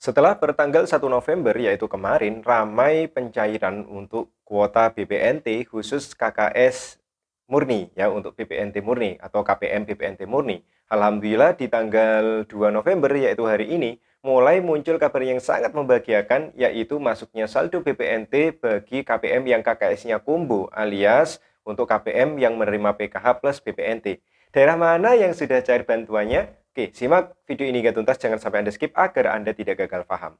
Setelah bertanggal 1 November, yaitu kemarin, ramai pencairan untuk kuota BPNT khusus KKS murni ya untuk BPNT murni atau KPM BPNT murni. Alhamdulillah di tanggal 2 November yaitu hari ini mulai muncul kabar yang sangat membahagiakan yaitu masuknya saldo BPNT bagi KPM yang KKS-nya kumbu alias untuk KPM yang menerima PKH plus BPNT. Daerah mana yang sudah cair bantuannya? Oke, simak video ini hingga tuntas, jangan sampai Anda skip agar Anda tidak gagal paham.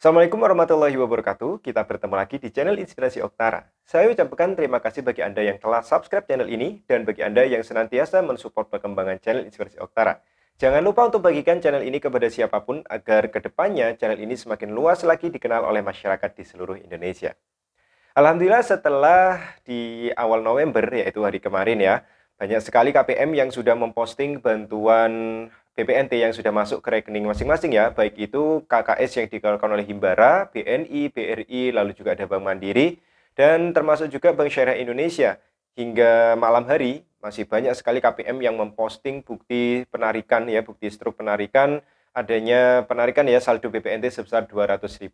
Assalamualaikum warahmatullahi wabarakatuh. Kita bertemu lagi di channel Inspirasi Oktara. Saya ucapkan terima kasih bagi Anda yang telah subscribe channel ini dan bagi Anda yang senantiasa mensupport perkembangan channel Inspirasi Oktara. Jangan lupa untuk bagikan channel ini kepada siapapun agar kedepannya channel ini semakin luas lagi dikenal oleh masyarakat di seluruh Indonesia. Alhamdulillah setelah di awal November, yaitu hari kemarin ya, banyak sekali KPM yang sudah memposting bantuan BPNT yang sudah masuk ke rekening masing-masing ya, baik itu KKS yang dikeluarkan oleh Himbara, BNI, BRI, lalu juga ada Bank Mandiri, dan termasuk juga Bank Syariah Indonesia. Hingga malam hari, masih banyak sekali KPM yang memposting bukti penarikan ya, bukti struk penarikan, adanya penarikan ya saldo BPNT sebesar Rp200.000.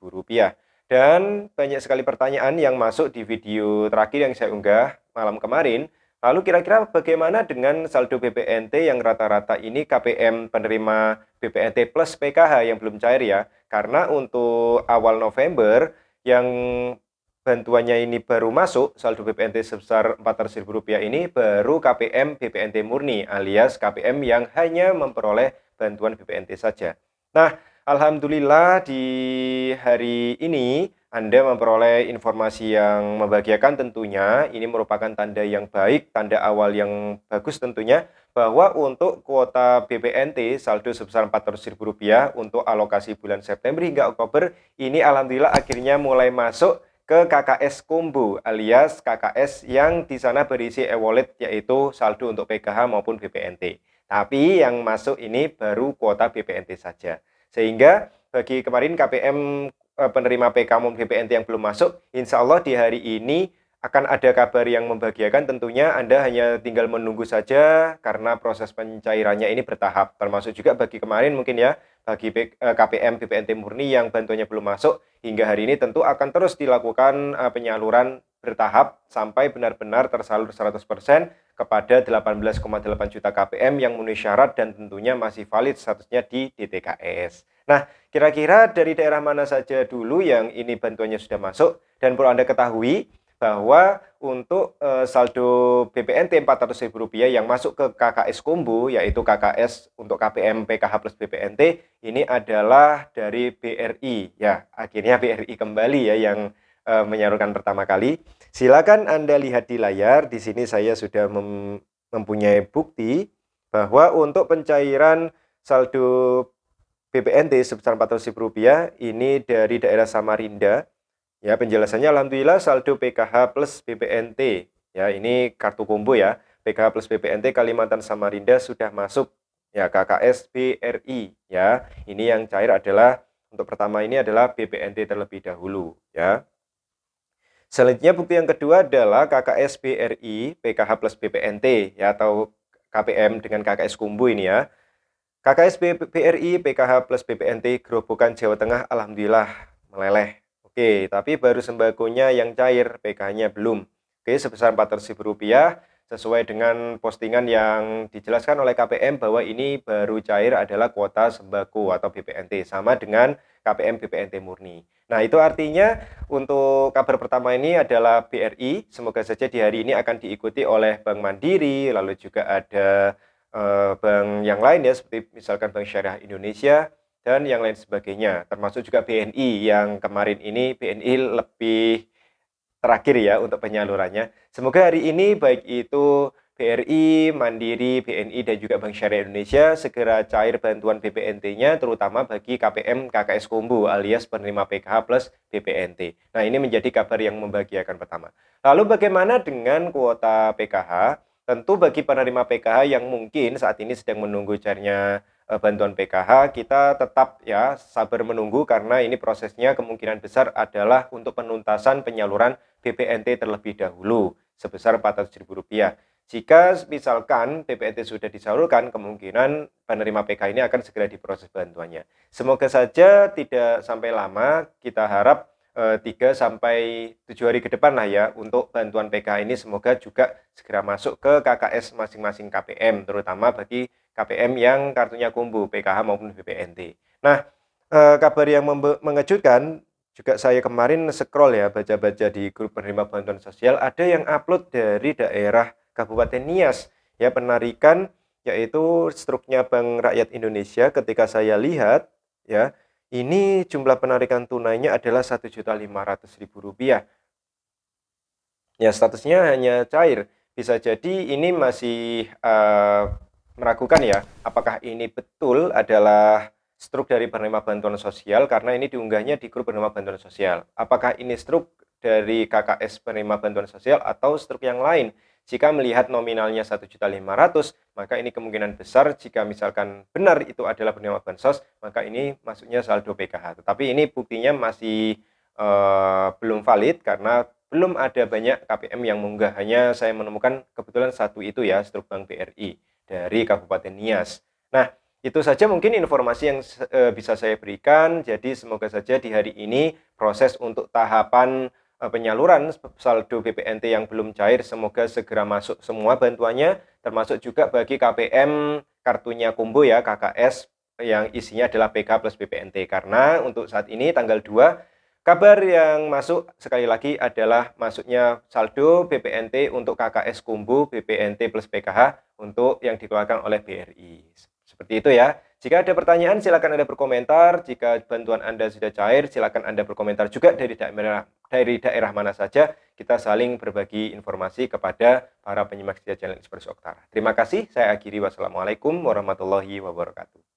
Dan banyak sekali pertanyaan yang masuk di video terakhir yang saya unggah malam kemarin. Lalu kira-kira bagaimana dengan saldo BPNT yang rata-rata ini KPM penerima BPNT plus PKH yang belum cair ya? Karena untuk awal November yang bantuannya ini baru masuk, saldo BPNT sebesar Rp400.000 ini baru KPM BPNT murni alias KPM yang hanya memperoleh bantuan BPNT saja. Nah, Alhamdulillah di hari ini Anda memperoleh informasi yang membahagiakan tentunya. Ini merupakan tanda yang baik, tanda awal yang bagus tentunya bahwa untuk kuota BPNT saldo sebesar Rp400.000 untuk alokasi bulan September hingga Oktober ini alhamdulillah akhirnya mulai masuk ke KKS Kumbu alias KKS yang di sana berisi e-wallet yaitu saldo untuk PKH maupun BPNT. Tapi yang masuk ini baru kuota BPNT saja. Sehingga bagi kemarin KPM eh, penerima umum BPNT yang belum masuk, insya Allah di hari ini akan ada kabar yang membahagiakan tentunya Anda hanya tinggal menunggu saja karena proses pencairannya ini bertahap termasuk juga bagi kemarin mungkin ya bagi KPM eh, BPNT murni yang bantuannya belum masuk hingga hari ini tentu akan terus dilakukan eh, penyaluran bertahap sampai benar-benar tersalur 100% kepada 18,8 juta KPM yang memenuhi syarat dan tentunya masih valid statusnya di DTKS. Nah, kira-kira dari daerah mana saja dulu yang ini bantuannya sudah masuk dan perlu Anda ketahui bahwa untuk e, saldo BPNT Rp400.000 yang masuk ke KKS Kumbu yaitu KKS untuk KPM PKH plus BPNT ini adalah dari BRI ya akhirnya BRI kembali ya yang uh, pertama kali. Silakan Anda lihat di layar. Di sini saya sudah mem mempunyai bukti bahwa untuk pencairan saldo BPNT sebesar Rp400.000 ini dari daerah Samarinda. Ya, penjelasannya alhamdulillah saldo PKH plus BPNT. Ya, ini kartu kombo ya. PKH plus BPNT Kalimantan Samarinda sudah masuk ya KKS BRI ya. Ini yang cair adalah untuk pertama ini adalah BPNT terlebih dahulu ya. Selanjutnya bukti yang kedua adalah KKS BRI PKH plus BPNT ya atau KPM dengan KKS Kumbu ini ya. KKS BRI PKH plus BPNT Gerobokan Jawa Tengah alhamdulillah meleleh. Oke, tapi baru sembakonya yang cair, PKH-nya belum. Oke, sebesar rp rupiah sesuai dengan postingan yang dijelaskan oleh KPM bahwa ini baru cair adalah kuota sembako atau BPNT sama dengan KPM BPNT murni. Nah, itu artinya untuk kabar pertama ini adalah BRI, semoga saja di hari ini akan diikuti oleh Bank Mandiri, lalu juga ada eh, bank yang lain ya seperti misalkan Bank Syariah Indonesia dan yang lain sebagainya, termasuk juga BNI yang kemarin ini BNI lebih terakhir ya untuk penyalurannya. Semoga hari ini baik itu BRI, Mandiri, BNI, dan juga Bank Syariah Indonesia segera cair bantuan BPNT-nya terutama bagi KPM KKS Kumbu alias penerima PKH plus BPNT. Nah ini menjadi kabar yang membahagiakan pertama. Lalu bagaimana dengan kuota PKH? Tentu bagi penerima PKH yang mungkin saat ini sedang menunggu cairnya Eh, bantuan PKH, kita tetap ya sabar menunggu karena ini prosesnya kemungkinan besar adalah untuk penuntasan penyaluran BPNT terlebih dahulu sebesar Rp400.000. Jika misalkan BPNT sudah disalurkan, kemungkinan penerima PK ini akan segera diproses bantuannya. Semoga saja tidak sampai lama, kita harap eh, tiga 3 sampai tujuh hari ke depan lah ya untuk bantuan PK ini semoga juga segera masuk ke KKS masing-masing KPM, terutama bagi KPM yang kartunya kumbu, PKH maupun BPNT. Nah, eh, kabar yang mengejutkan juga saya kemarin scroll ya baca-baca di grup penerima bantuan sosial ada yang upload dari daerah Kabupaten Nias ya penarikan yaitu struknya Bank Rakyat Indonesia ketika saya lihat ya ini jumlah penarikan tunainya adalah Rp1.500.000 ya statusnya hanya cair bisa jadi ini masih uh, meragukan ya apakah ini betul adalah struk dari penerima bantuan sosial karena ini diunggahnya di grup penerima bantuan sosial. Apakah ini struk dari KKS penerima bantuan sosial atau struk yang lain? Jika melihat nominalnya 1.500, maka ini kemungkinan besar jika misalkan benar itu adalah penerima bansos, maka ini masuknya saldo PKH. Tetapi ini buktinya masih uh, belum valid karena belum ada banyak KPM yang mengunggah. Hanya saya menemukan kebetulan satu itu ya, struk Bank BRI dari Kabupaten Nias. Nah, itu saja mungkin informasi yang e, bisa saya berikan. Jadi semoga saja di hari ini proses untuk tahapan e, penyaluran saldo BPNT yang belum cair semoga segera masuk semua bantuannya termasuk juga bagi KPM kartunya Kumbo ya KKS yang isinya adalah PK plus BPNT karena untuk saat ini tanggal 2 Kabar yang masuk sekali lagi adalah masuknya saldo BPNT untuk KKS Kumbu BPNT plus PKH untuk yang dikeluarkan oleh BRI. Seperti itu ya. Jika ada pertanyaan silakan Anda berkomentar, jika bantuan Anda sudah cair silakan Anda berkomentar juga dari daerah dari daerah mana saja. Kita saling berbagi informasi kepada para penyimak setia channel Inspirasi Oktara. Terima kasih, saya akhiri wassalamualaikum warahmatullahi wabarakatuh.